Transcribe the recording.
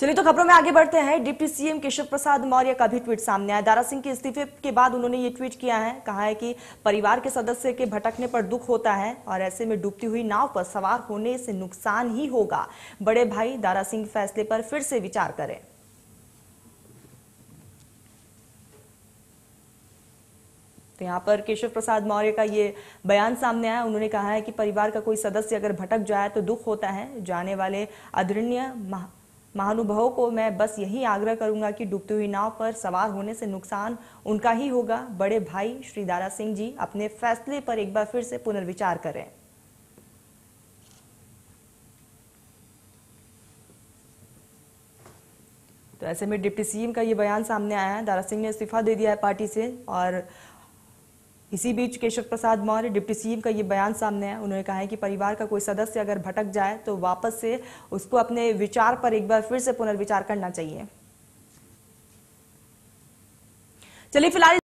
चलिए तो खबरों में आगे बढ़ते हैं डिप्टी सीएम केशव प्रसाद मौर्य का भी ट्वीट सामने आया दारा सिंह के इस्तीफे के बाद उन्होंने ये ट्वीट किया है कहा है कि परिवार के सदस्य के भटकने पर दुख होता है और ऐसे में डूबती हुई नाव पर सवार होने से नुकसान ही होगा बड़े भाई दारा सिंह फैसले पर फिर से विचार करें तो यहाँ पर केशव प्रसाद मौर्य का ये बयान सामने आया उन्होंने कहा है कि परिवार का कोई सदस्य अगर भटक जाए तो दुख होता है जाने वाले आदरणीय महानुभावों को मैं बस यही आग्रह करूंगा कि डूबती हुई नाव पर सवार होने से नुकसान उनका ही होगा बड़े भाई श्री दारा सिंह जी अपने फैसले पर एक बार फिर से पुनर्विचार करें तो ऐसे में डिप्टी सीएम का ये बयान सामने आया है दारा सिंह ने इस्तीफा दे दिया है पार्टी से और इसी बीच केशव प्रसाद मौर्य डिप्टी सीएम का ये बयान सामने आया उन्होंने कहा है कि परिवार का कोई सदस्य अगर भटक जाए तो वापस से उसको अपने विचार पर एक बार फिर से पुनर्विचार करना चाहिए चलिए फिलहाल